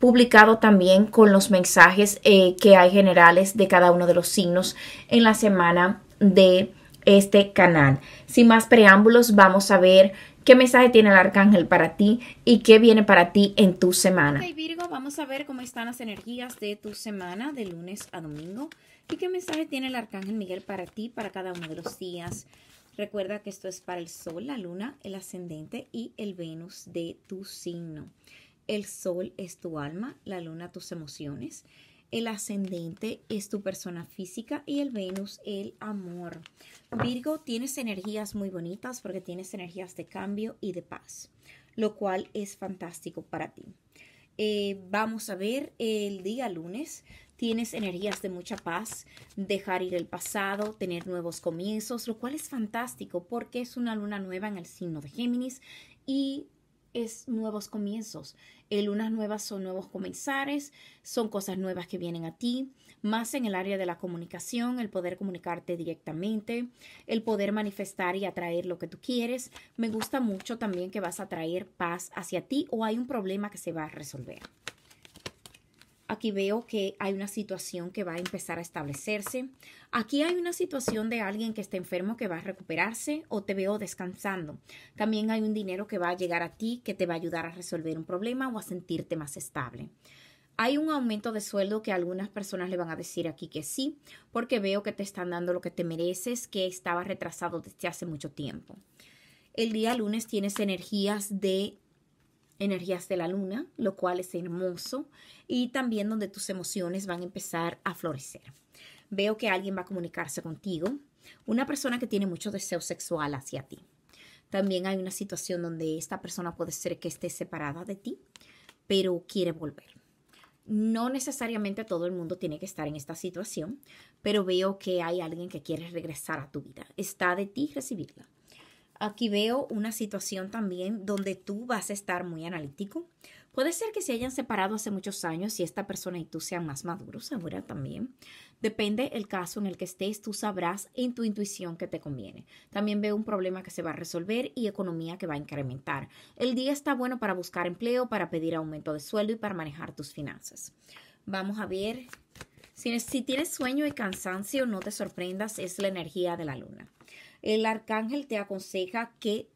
publicado también con los mensajes eh, que hay generales de cada uno de los signos en la semana de este canal. Sin más preámbulos, vamos a ver qué mensaje tiene el arcángel para ti y qué viene para ti en tu semana. Hey Virgo, vamos a ver cómo están las energías de tu semana de lunes a domingo y qué mensaje tiene el arcángel Miguel para ti para cada uno de los días. Recuerda que esto es para el sol, la luna, el ascendente y el Venus de tu signo. El sol es tu alma, la luna tus emociones, el ascendente es tu persona física y el Venus el amor. Virgo, tienes energías muy bonitas porque tienes energías de cambio y de paz, lo cual es fantástico para ti. Eh, vamos a ver el día lunes. Tienes energías de mucha paz, dejar ir el pasado, tener nuevos comienzos, lo cual es fantástico porque es una luna nueva en el signo de Géminis y es nuevos comienzos. El lunas nuevas son nuevos comenzares, son cosas nuevas que vienen a ti, más en el área de la comunicación, el poder comunicarte directamente, el poder manifestar y atraer lo que tú quieres. Me gusta mucho también que vas a traer paz hacia ti o hay un problema que se va a resolver. Aquí veo que hay una situación que va a empezar a establecerse. Aquí hay una situación de alguien que está enfermo que va a recuperarse o te veo descansando. También hay un dinero que va a llegar a ti que te va a ayudar a resolver un problema o a sentirte más estable. Hay un aumento de sueldo que algunas personas le van a decir aquí que sí, porque veo que te están dando lo que te mereces, que estaba retrasado desde hace mucho tiempo. El día lunes tienes energías de energías de la luna, lo cual es hermoso, y también donde tus emociones van a empezar a florecer. Veo que alguien va a comunicarse contigo, una persona que tiene mucho deseo sexual hacia ti. También hay una situación donde esta persona puede ser que esté separada de ti, pero quiere volver. No necesariamente todo el mundo tiene que estar en esta situación, pero veo que hay alguien que quiere regresar a tu vida. Está de ti recibirla. Aquí veo una situación también donde tú vas a estar muy analítico. Puede ser que se hayan separado hace muchos años y esta persona y tú sean más maduros ahora también. Depende el caso en el que estés, tú sabrás en tu intuición que te conviene. También veo un problema que se va a resolver y economía que va a incrementar. El día está bueno para buscar empleo, para pedir aumento de sueldo y para manejar tus finanzas. Vamos a ver. Si, si tienes sueño y cansancio, no te sorprendas, es la energía de la luna el arcángel te aconseja que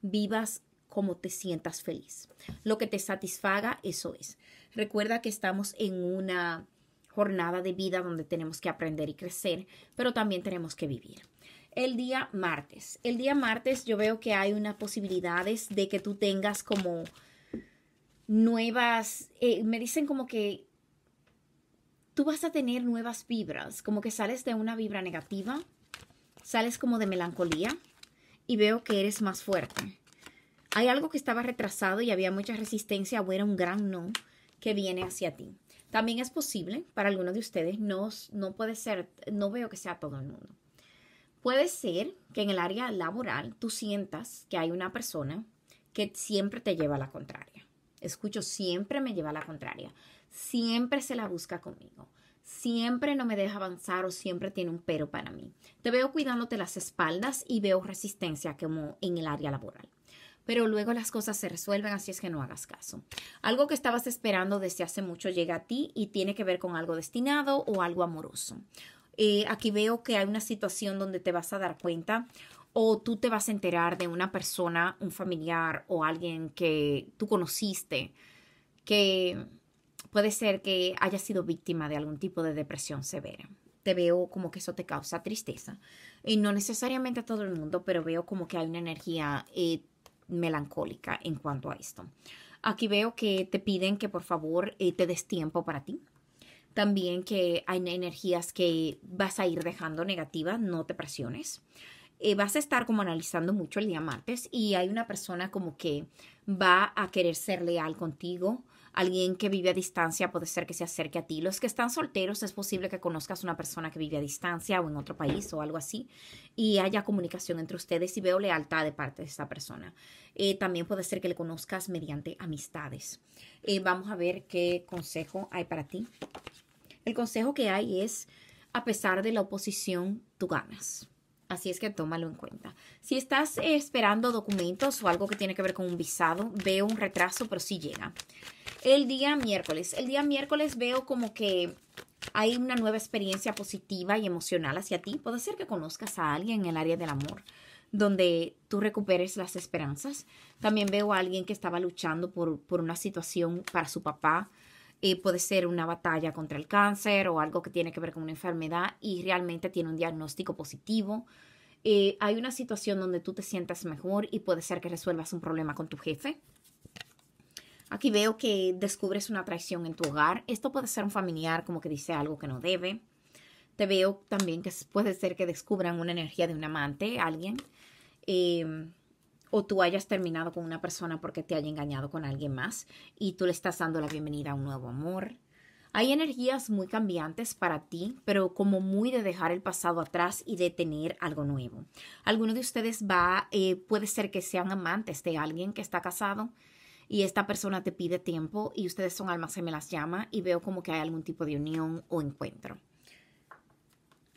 vivas como te sientas feliz. Lo que te satisfaga, eso es. Recuerda que estamos en una jornada de vida donde tenemos que aprender y crecer, pero también tenemos que vivir. El día martes. El día martes yo veo que hay unas posibilidades de que tú tengas como nuevas, eh, me dicen como que tú vas a tener nuevas vibras, como que sales de una vibra negativa sales como de melancolía y veo que eres más fuerte. Hay algo que estaba retrasado y había mucha resistencia o era un gran no que viene hacia ti. También es posible para algunos de ustedes, no, puede ser, no veo que sea todo el mundo. Puede ser que en el área laboral tú sientas que hay una persona que siempre te lleva a la contraria. Escucho, siempre me lleva a la contraria. Siempre se la busca conmigo siempre no me deja avanzar o siempre tiene un pero para mí. Te veo cuidándote las espaldas y veo resistencia como en el área laboral. Pero luego las cosas se resuelven, así es que no hagas caso. Algo que estabas esperando desde hace mucho llega a ti y tiene que ver con algo destinado o algo amoroso. Eh, aquí veo que hay una situación donde te vas a dar cuenta o tú te vas a enterar de una persona, un familiar o alguien que tú conociste que puede ser que hayas sido víctima de algún tipo de depresión severa. Te veo como que eso te causa tristeza. Y no necesariamente a todo el mundo, pero veo como que hay una energía eh, melancólica en cuanto a esto. Aquí veo que te piden que por favor eh, te des tiempo para ti. También que hay energías que vas a ir dejando negativas, no te presiones. Eh, vas a estar como analizando mucho el día martes y hay una persona como que va a querer ser leal contigo, alguien que vive a distancia puede ser que se acerque a ti. Los que están solteros es posible que conozcas una persona que vive a distancia o en otro país o algo así y haya comunicación entre ustedes y veo lealtad de parte de esta persona. Eh, también puede ser que le conozcas mediante amistades. Eh, vamos a ver qué consejo hay para ti. El consejo que hay es, a pesar de la oposición, tú ganas. Así es que tómalo en cuenta. Si estás eh, esperando documentos o algo que tiene que ver con un visado, veo un retraso, pero sí llega. El día miércoles. El día miércoles veo como que hay una nueva experiencia positiva y emocional hacia ti. Puede ser que conozcas a alguien en el área del amor, donde tú recuperes las esperanzas. También veo a alguien que estaba luchando por, por una situación para su papá eh, puede ser una batalla contra el cáncer o algo que tiene que ver con una enfermedad y realmente tiene un diagnóstico positivo. Eh, hay una situación donde tú te sientas mejor y puede ser que resuelvas un problema con tu jefe. Aquí veo que descubres una traición en tu hogar. Esto puede ser un familiar como que dice algo que no debe. Te veo también que puede ser que descubran una energía de un amante, alguien. Em, o tú hayas terminado con una persona porque te haya engañado con alguien más y tú le estás dando la bienvenida a un nuevo amor. Hay energías muy cambiantes para ti, pero como muy de dejar el pasado atrás y de tener algo nuevo. Alguno de ustedes va, eh, puede ser que sean amantes de alguien que está casado y esta persona te pide tiempo y ustedes son almas me las llama y veo como que hay algún tipo de unión o encuentro.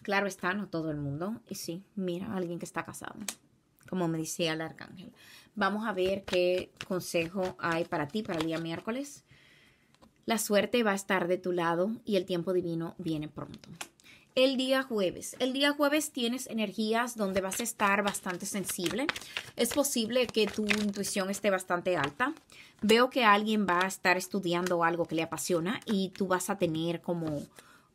Claro está, no todo el mundo. Y sí, mira, alguien que está casado como me decía el arcángel. Vamos a ver qué consejo hay para ti para el día miércoles. La suerte va a estar de tu lado y el tiempo divino viene pronto. El día jueves. El día jueves tienes energías donde vas a estar bastante sensible. Es posible que tu intuición esté bastante alta. Veo que alguien va a estar estudiando algo que le apasiona y tú vas a tener como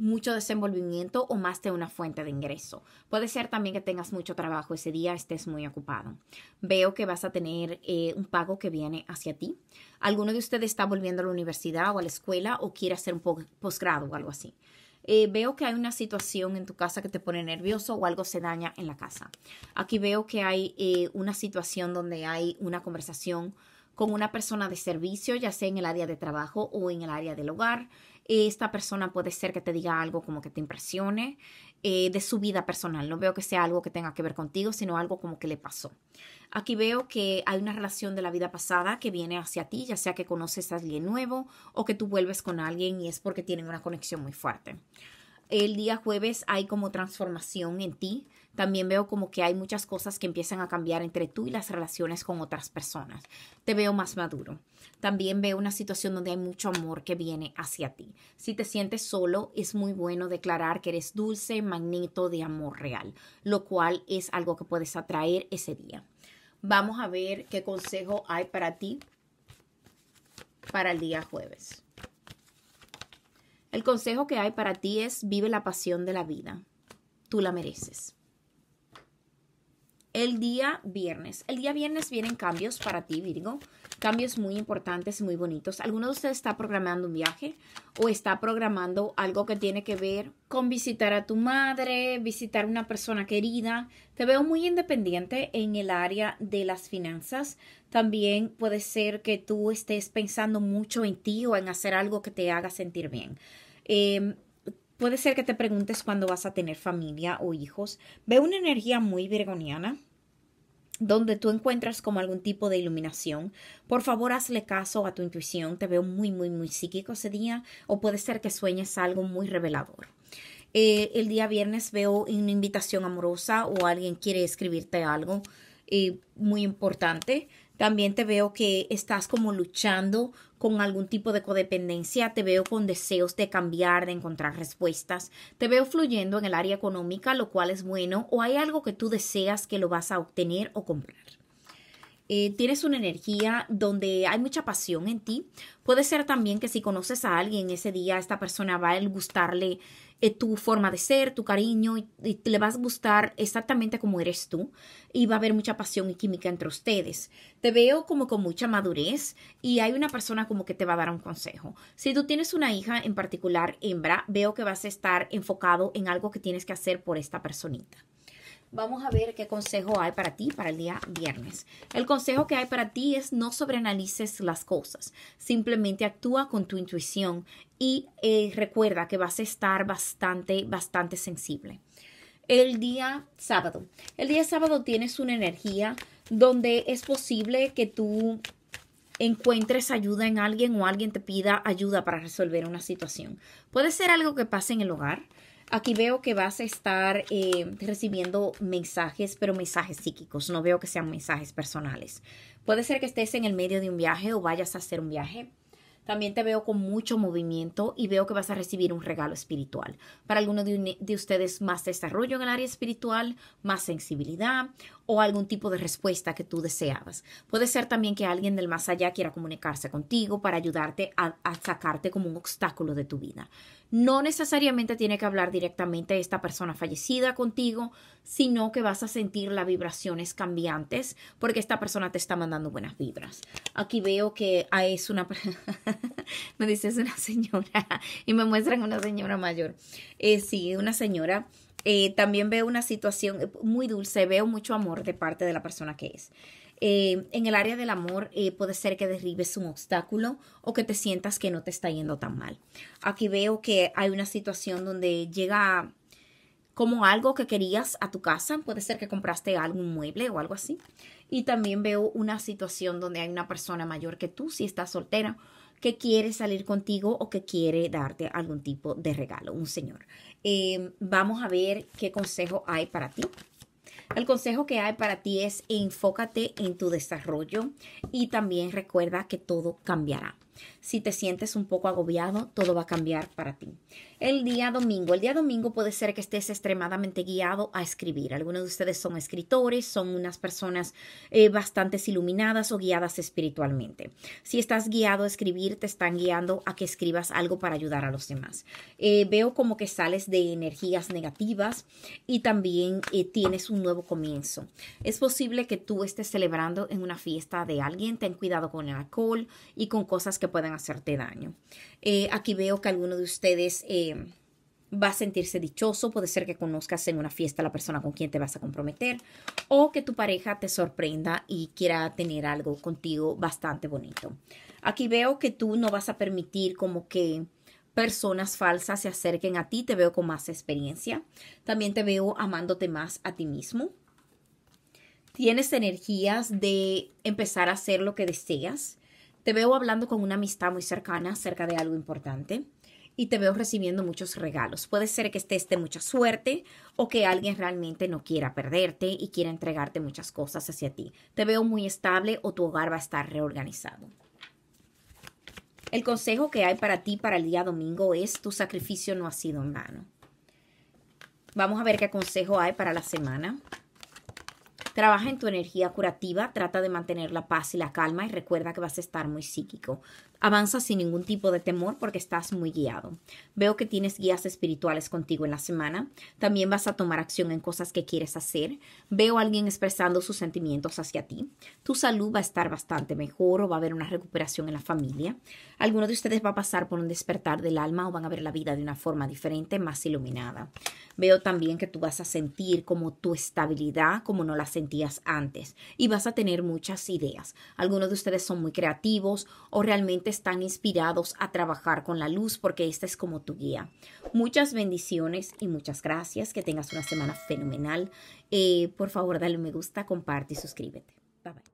mucho desenvolvimiento o más de una fuente de ingreso. Puede ser también que tengas mucho trabajo ese día, estés muy ocupado. Veo que vas a tener eh, un pago que viene hacia ti. Alguno de ustedes está volviendo a la universidad o a la escuela o quiere hacer un posgrado o algo así. Eh, veo que hay una situación en tu casa que te pone nervioso o algo se daña en la casa. Aquí veo que hay eh, una situación donde hay una conversación con una persona de servicio, ya sea en el área de trabajo o en el área del hogar esta persona puede ser que te diga algo como que te impresione eh, de su vida personal. No veo que sea algo que tenga que ver contigo, sino algo como que le pasó. Aquí veo que hay una relación de la vida pasada que viene hacia ti, ya sea que conoces a alguien nuevo o que tú vuelves con alguien y es porque tienen una conexión muy fuerte. El día jueves hay como transformación en ti. También veo como que hay muchas cosas que empiezan a cambiar entre tú y las relaciones con otras personas. Te veo más maduro. También veo una situación donde hay mucho amor que viene hacia ti. Si te sientes solo, es muy bueno declarar que eres dulce, magneto de amor real, lo cual es algo que puedes atraer ese día. Vamos a ver qué consejo hay para ti para el día jueves. El consejo que hay para ti es vive la pasión de la vida. Tú la mereces. El día viernes. El día viernes vienen cambios para ti, Virgo. Cambios muy importantes y muy bonitos. ¿Alguno de ustedes está programando un viaje o está programando algo que tiene que ver con visitar a tu madre, visitar una persona querida? Te veo muy independiente en el área de las finanzas. También puede ser que tú estés pensando mucho en ti o en hacer algo que te haga sentir bien. Eh, Puede ser que te preguntes cuándo vas a tener familia o hijos. Veo una energía muy virgoniana donde tú encuentras como algún tipo de iluminación. Por favor, hazle caso a tu intuición. Te veo muy, muy, muy psíquico ese día o puede ser que sueñes algo muy revelador. Eh, el día viernes veo una invitación amorosa o alguien quiere escribirte algo eh, muy importante. También te veo que estás como luchando con algún tipo de codependencia, te veo con deseos de cambiar, de encontrar respuestas, te veo fluyendo en el área económica, lo cual es bueno, o hay algo que tú deseas que lo vas a obtener o comprar. Eh, tienes una energía donde hay mucha pasión en ti. Puede ser también que si conoces a alguien ese día, esta persona va a gustarle eh, tu forma de ser, tu cariño, y, y, le vas a gustar exactamente como eres tú. Y va a haber mucha pasión y química entre ustedes. Te veo como con mucha madurez y hay una persona como que te va a dar un consejo. Si tú tienes una hija en particular, hembra, veo que vas a estar enfocado en algo que tienes que hacer por esta personita vamos a ver qué consejo hay para ti para el día viernes. El consejo que hay para ti es no sobreanalices las cosas, simplemente actúa con tu intuición y eh, recuerda que vas a estar bastante, bastante sensible. El día sábado. El día sábado tienes una energía donde es posible que tú encuentres ayuda en alguien o alguien te pida ayuda para resolver una situación. Puede ser algo que pase en el hogar, Aquí veo que vas a estar eh, recibiendo mensajes, pero mensajes psíquicos. No veo que sean mensajes personales. Puede ser que estés en el medio de un viaje o vayas a hacer un viaje. También te veo con mucho movimiento y veo que vas a recibir un regalo espiritual. Para alguno de, ustedes más desarrollo en el área espiritual, más sensibilidad o algún tipo de respuesta que tú deseabas. Puede ser también que alguien del más allá quiera comunicarse contigo para ayudarte a, sacarte como un obstáculo de tu vida. No necesariamente tiene que hablar directamente a esta persona fallecida contigo, sino que vas a sentir las vibraciones cambiantes porque esta persona te está mandando buenas vibras. Aquí veo que ah, es una... me es una señora y me muestran una señora mayor. Eh, sí, una señora eh, también veo una situación eh, muy dulce, veo mucho amor de parte de la persona que es. Eh, en el área del amor puede ser que derribes un obstáculo o que te sientas que no te está yendo tan mal. Aquí veo que hay una situación donde llega como algo que querías a tu casa, puede ser que compraste algún mueble o algo así. Y también veo una situación donde hay una persona mayor que tú, si estás soltera que quiere salir contigo o que quiere darte algún tipo de regalo, un señor. Em, vamos a ver qué consejo hay para ti. El consejo que hay para ti es enfócate en tu desarrollo y también recuerda que todo cambiará. Si te sientes un poco agobiado, todo va a cambiar para ti. El día domingo. El día domingo puede ser que estés extremadamente guiado a escribir. Algunos de ustedes son escritores, son unas personas eh, bastante iluminadas o guiadas espiritualmente. Si estás guiado a escribir, te están guiando a que escribas algo para ayudar a los demás. Eh, veo como que sales de energías negativas y también eh, tienes un nuevo comienzo. Es posible que tú estés celebrando en una fiesta de alguien. Ten cuidado con el alcohol y con cosas que pueden hacerte daño. Eh, aquí veo que alguno de ustedes eh, va a sentirse dichoso, puede ser que conozcas en una fiesta a la persona con quien te vas a comprometer o que tu pareja te sorprenda y quiera tener algo contigo bastante bonito. Aquí veo que tú no vas a permitir como que personas falsas se acerquen a ti, te veo con más experiencia, también te veo amándote más a ti mismo. Tienes energías de empezar a hacer lo que deseas, te veo hablando con una amistad muy cercana acerca de algo importante y te veo recibiendo muchos regalos. Puede ser que estés de mucha suerte o que alguien realmente no quiera perderte y quiera entregarte muchas cosas hacia ti. Te veo muy estable o tu hogar va a estar reorganizado. El consejo que hay para ti para el día domingo es tu sacrificio no ha sido en vano. Vamos a ver qué consejo hay para la semana. Trabaja en tu energía curativa, trata de mantener la paz y la calma y recuerda que vas a estar muy psíquico. Avanza sin ningún tipo de temor porque estás muy guiado. Veo que tienes guías espirituales contigo en la semana. También vas a tomar acción en cosas que quieres hacer. Veo a alguien expresando sus sentimientos hacia ti. Tu salud va a estar bastante mejor o va a haber una recuperación en la familia. Alguno de ustedes va a pasar por un despertar del alma o van a ver la vida de una forma diferente, más iluminada. Veo también que tú vas a sentir como tu estabilidad, como no la sentías antes. Y vas a tener muchas ideas. Algunos de ustedes son muy creativos o realmente están inspirados a trabajar con la luz porque esta es como tu guía. Muchas bendiciones y muchas gracias. Que tengas una semana fenomenal. Eh, por favor, dale un me gusta, comparte y suscríbete. Bye bye.